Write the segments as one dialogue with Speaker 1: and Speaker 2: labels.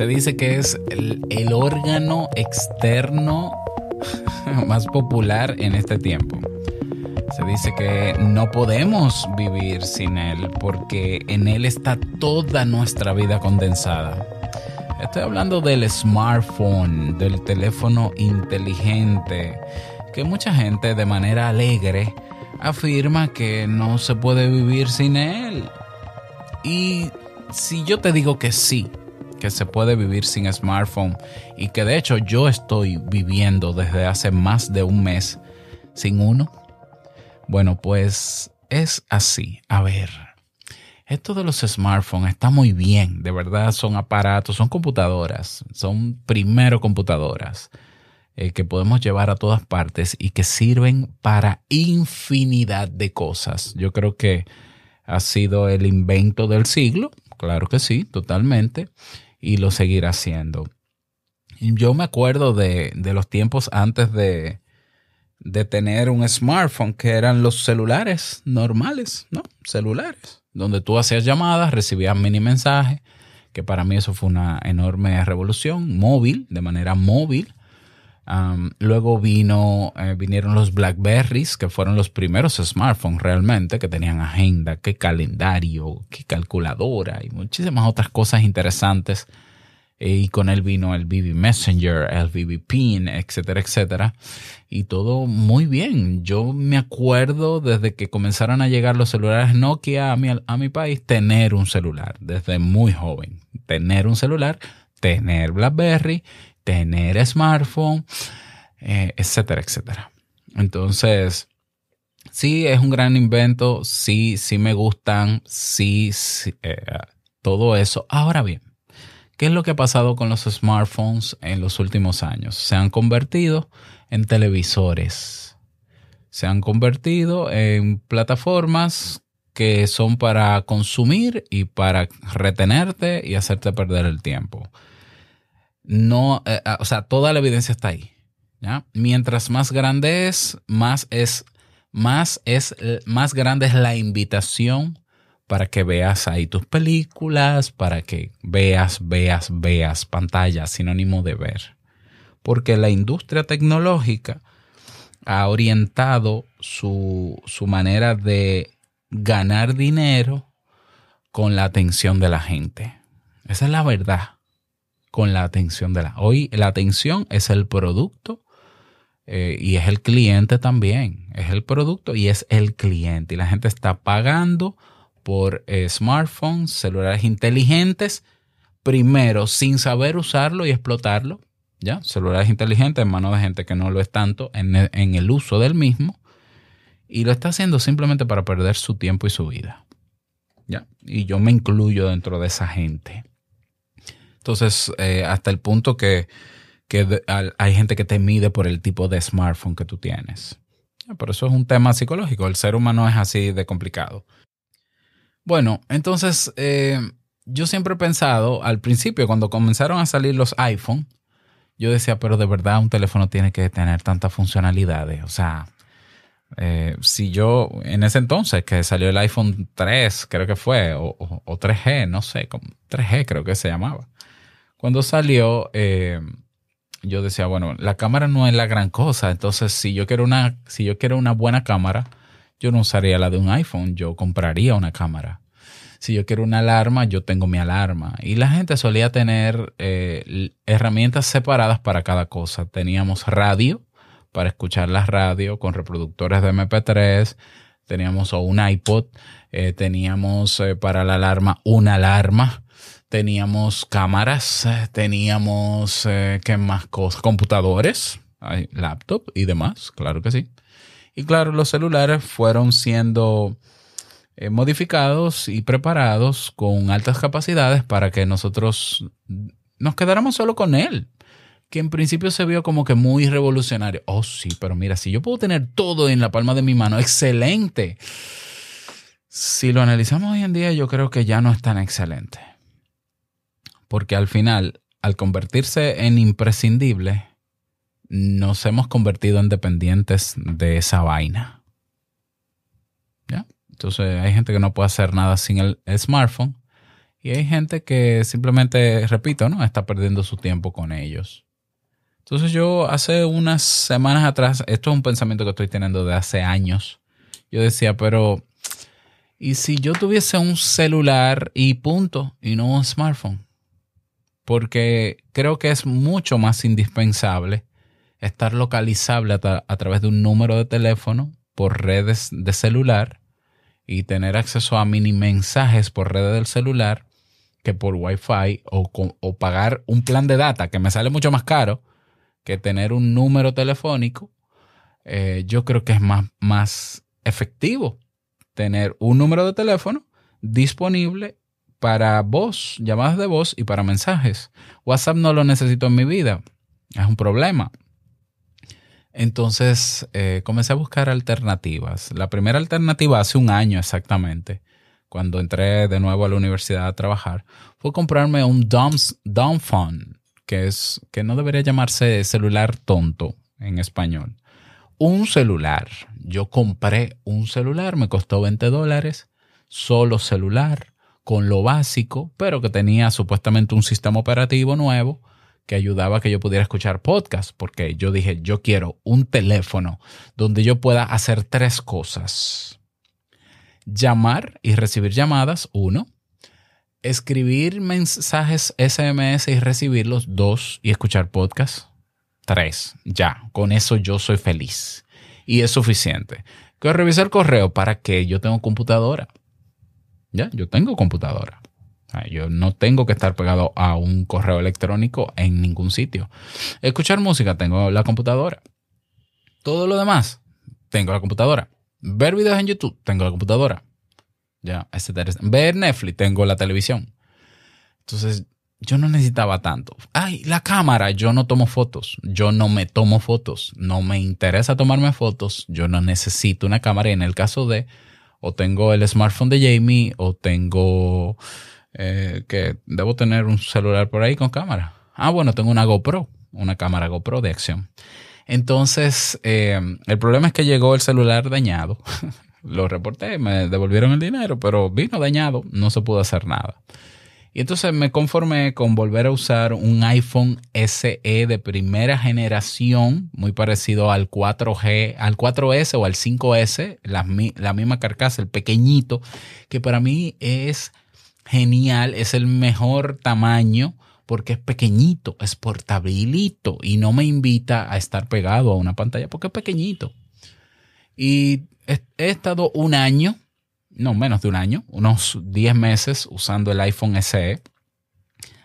Speaker 1: Se dice que es el, órgano externo más popular en este tiempo. Se dice que no podemos vivir sin Él porque en Él está toda nuestra vida condensada. Estoy hablando del smartphone, del teléfono inteligente, que mucha gente de manera alegre afirma que no se puede vivir sin Él. Y si yo te digo que sí, que se puede vivir sin smartphone y que de hecho yo estoy viviendo desde hace más de un mes sin uno. Bueno, pues es así. A ver, esto de los smartphones está muy bien, de verdad son aparatos, son computadoras, son primero computadoras eh, que podemos llevar a todas partes y que sirven para infinidad de cosas. Yo creo que ha sido el invento del siglo, claro que sí, totalmente y lo seguirá haciendo. Yo me acuerdo de, los tiempos antes de, de tener un smartphone, que eran los celulares normales, ¿no? Celulares, donde tú hacías llamadas, recibías mini mensajes, que para mí eso fue una enorme revolución, móvil, de manera móvil luego vino, eh, vinieron los Blackberries, que fueron los primeros smartphones realmente, que tenían agenda, que calendario, que calculadora y muchísimas otras cosas interesantes. Eh, y con él vino el BB Messenger, el BB Pin, etcétera, etcétera. Y todo muy bien. Yo me acuerdo desde que comenzaron a llegar los celulares Nokia a a mi país, tener un celular, desde muy joven. Tener un celular, tener Blackberry tener smartphone, eh, etcétera, etcétera. Entonces, sí, es un gran invento, sí, sí me gustan, sí, eh, todo eso. Ahora bien, ¿qué es lo que ha pasado con los smartphones en los últimos años? Se han convertido en televisores, se han convertido en plataformas que son para consumir y para retenerte y hacerte perder el tiempo no, eh, ah, o sea, toda la evidencia está ahí. Mientras más grande es, más es, más es, más grande es la invitación para que veas ahí tus películas, para que veas, veas, veas pantalla, sinónimo de ver. Porque la industria tecnológica ha orientado su, su manera de ganar dinero con la atención de la gente. Esa es la verdad con la atención de la. Hoy la atención es el producto eh, y es el cliente también. Es el producto y es el cliente. Y la gente está pagando por eh, smartphones, celulares inteligentes, primero sin saber usarlo y explotarlo. ¿ya? Celulares inteligentes en manos de gente que no lo es tanto en en el uso del mismo. Y lo está haciendo simplemente para perder su tiempo y su vida. ¿ya? Y yo me incluyo dentro de esa gente. Entonces, eh, hasta el punto que, hay gente que te mide por el tipo de smartphone que tú tienes. Ah, pero eso es un tema psicológico, el ser humano es así de complicado. Bueno, entonces eh, yo siempre he pensado, al principio, cuando comenzaron a salir los iPhone, yo decía, pero de verdad un teléfono tiene que tener tantas funcionalidades. O sea, eh, si yo en ese entonces que salió el iPhone 3, creo que fue, o, o 3G, no sé, 3G creo que se llamaba. Cuando salió, eh, yo decía, bueno, la cámara no es la gran cosa. Entonces, si yo quiero una, si yo quiero una buena cámara, yo no usaría la de un iPhone, yo compraría una cámara. Si yo quiero una alarma, yo tengo mi alarma. Y la gente solía tener eh, herramientas separadas para cada cosa. Teníamos radio para escuchar la radio con reproductores de MP3, teníamos un iPod, eh, teníamos para la alarma una alarma teníamos cámaras, teníamos, eh, ¿qué Computadores, laptop y demás, claro que sí. Y claro, los celulares fueron siendo eh, modificados y preparados con altas capacidades para que nosotros nos quedáramos solo con él, que en principio se vio como que muy revolucionario. Oh, sí, pero mira, si yo puedo tener todo en la palma de mi mano, excelente. Si lo analizamos hoy en día, yo creo que ya no es tan excelente porque al final, al convertirse en imprescindible, nos hemos convertido en dependientes de esa vaina. Entonces hay gente que no puede hacer nada sin el smartphone y hay gente que simplemente, repito, ¿no? está perdiendo su tiempo con ellos. Entonces yo hace unas semanas atrás, esto es un pensamiento que estoy teniendo de hace años, yo decía, pero ¿y si yo tuviese un celular y punto y no un smartphone? porque creo que es mucho más indispensable estar localizable a, través de un número de teléfono por redes de celular y tener acceso a mini mensajes por redes del celular que por Wi-Fi o, pagar un plan de data que me sale mucho más caro que tener un número telefónico, eh, yo creo que es más, más efectivo tener un número de teléfono disponible para voz, llamadas de voz y para mensajes. WhatsApp no lo necesito en mi vida. Es un problema. Entonces eh, comencé a buscar alternativas. La primera alternativa hace un año exactamente, cuando entré de nuevo a la universidad a trabajar, fue comprarme un dumb phone, que, es, que no debería llamarse celular tonto en español. Un celular. Yo compré un celular, me costó 20 dólares, solo celular con lo básico, pero que tenía supuestamente un sistema operativo nuevo que ayudaba a que yo pudiera escuchar podcast, porque yo dije, yo quiero un teléfono donde yo pueda hacer tres cosas. Llamar y recibir llamadas, uno. Escribir mensajes SMS y recibirlos, dos. Y escuchar podcast, tres. Ya, con eso yo soy feliz. Y es suficiente. Que revisar el correo para que yo tengo computadora ya, yo tengo computadora. yo no tengo que estar pegado a un correo electrónico en ningún sitio. Escuchar música, tengo la computadora. Todo lo demás, tengo la computadora. Ver videos en YouTube, tengo la computadora. Ya, etcétera. Ver Netflix, tengo la televisión. Entonces, yo no necesitaba tanto. Ay, la cámara, yo no tomo fotos, yo no me tomo fotos, no me interesa tomarme fotos, yo no necesito una cámara y en el caso de o tengo el smartphone de Jamie, o tengo eh, que debo tener un celular por ahí con cámara. Ah, bueno, tengo una GoPro, una cámara GoPro de acción. Entonces, em, el problema es que llegó el celular dañado. Lo reporté, me devolvieron el dinero, pero vino dañado, no se pudo hacer nada. Y entonces me conformé con volver a usar un iPhone SE de primera generación, muy parecido al 4G, al 4S o al 5S, la, misma carcasa, el pequeñito, que para mí es genial, es el mejor tamaño porque es pequeñito, es portabilito y no me invita a estar pegado a una pantalla porque es pequeñito. Y he estado un año no menos de un año, unos 10 meses usando el iPhone SE,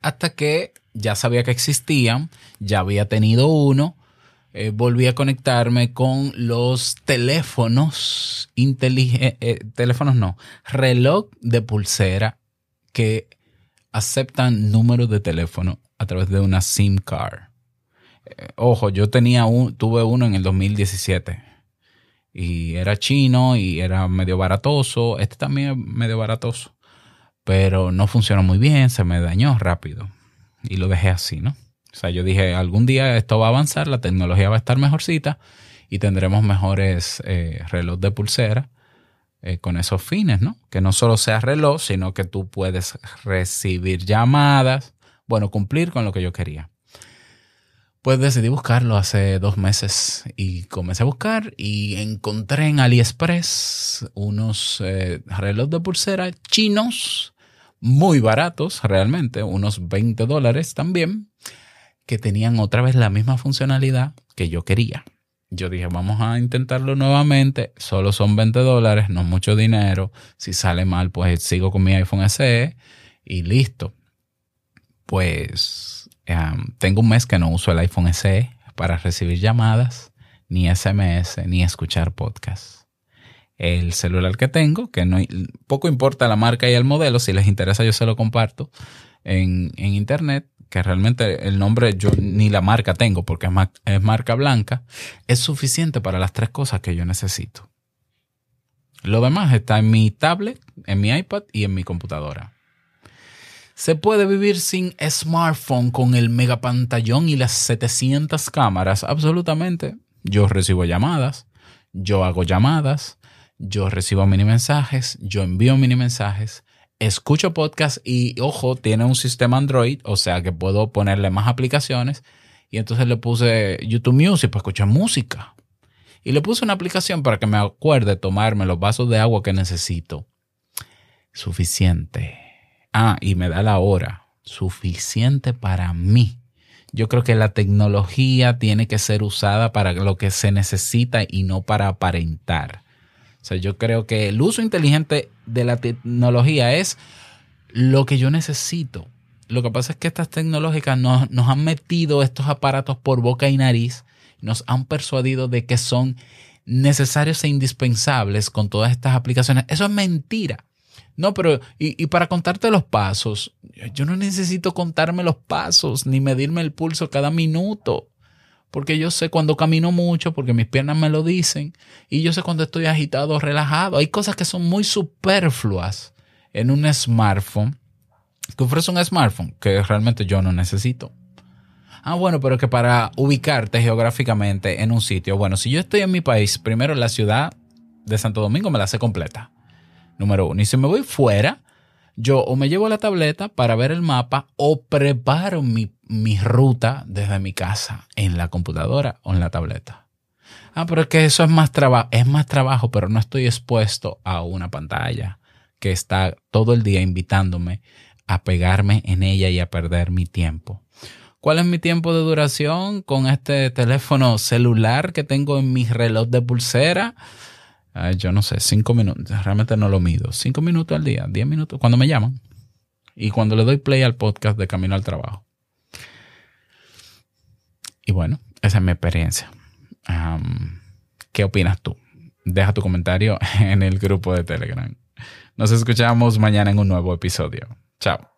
Speaker 1: hasta que ya sabía que existían, ya había tenido uno, eh, volví a conectarme con los teléfonos inteligentes, eh, teléfonos no, reloj de pulsera que aceptan números de teléfono a través de una SIM card. Eh, ojo, yo tenía un, tuve uno en el 2017 y era chino y era medio baratoso. Este también es medio baratoso, pero no funcionó muy bien, se me dañó rápido y lo dejé así, ¿no? O sea, yo dije, algún día esto va a avanzar, la tecnología va a estar mejorcita y tendremos mejores eh, reloj de pulsera eh, con esos fines, ¿no? Que no solo sea reloj, sino que tú puedes recibir llamadas, bueno, cumplir con lo que yo quería. Pues decidí buscarlo hace dos meses y comencé a buscar y encontré en AliExpress unos eh, relojes de pulsera chinos muy baratos realmente, unos 20 dólares también, que tenían otra vez la misma funcionalidad que yo quería. Yo dije, vamos a intentarlo nuevamente, solo son 20 dólares, no mucho dinero, si sale mal pues sigo con mi iPhone SE y listo. Pues tengo un mes que no uso el iPhone SE para recibir llamadas, ni SMS, ni escuchar podcasts. El celular que tengo, que poco importa la marca y el modelo, si les interesa yo se lo comparto en, internet, que realmente el nombre yo ni la marca tengo porque es marca blanca, es suficiente para las tres cosas que yo necesito. Lo demás está en mi tablet, en mi iPad y en mi computadora. Se puede vivir sin smartphone con el megapantallón y las 700 cámaras. Absolutamente. Yo recibo llamadas, yo hago llamadas, yo recibo mini mensajes, yo envío mini mensajes, escucho podcast y, ojo, tiene un sistema Android, o sea que puedo ponerle más aplicaciones. Y entonces le puse YouTube Music para escuchar música. Y le puse una aplicación para que me acuerde tomarme los vasos de agua que necesito. Suficiente ah, y me da la hora suficiente para mí. Yo creo que la tecnología tiene que ser usada para lo que se necesita y no para aparentar. O sea, yo creo que el uso inteligente de la tecnología es lo que yo necesito. Lo que pasa es que estas tecnológicas nos, nos han metido estos aparatos por boca y nariz, nos han persuadido de que son necesarios e indispensables con todas estas aplicaciones. Eso es mentira. No, pero y, para contarte los pasos, yo no necesito contarme los pasos ni medirme el pulso cada minuto, porque yo sé cuando camino mucho, porque mis piernas me lo dicen, y yo sé cuando estoy agitado o relajado. Hay cosas que son muy superfluas en un smartphone, que ofrece un smartphone que realmente yo no necesito. Ah, bueno, pero que para ubicarte geográficamente en un sitio, bueno, si yo estoy en mi país, primero la ciudad de Santo Domingo me la sé completa número uno. Y si me voy fuera, yo o me llevo la tableta para ver el mapa o preparo mi, ruta desde mi casa en la computadora o en la tableta. Ah, pero es que eso es más trabajo, es más trabajo, pero no estoy expuesto a una pantalla que está todo el día invitándome a pegarme en ella y a perder mi tiempo. ¿Cuál es mi tiempo de duración con este teléfono celular que tengo en mi reloj de pulsera? yo no sé, cinco minutos, realmente no lo mido. Cinco minutos al día, diez minutos, cuando me llaman. Y cuando le doy play al podcast de camino al trabajo. Y bueno, esa es mi experiencia. ¿Qué opinas tú? Deja tu comentario en el grupo de Telegram. Nos escuchamos mañana en un nuevo episodio. Chao.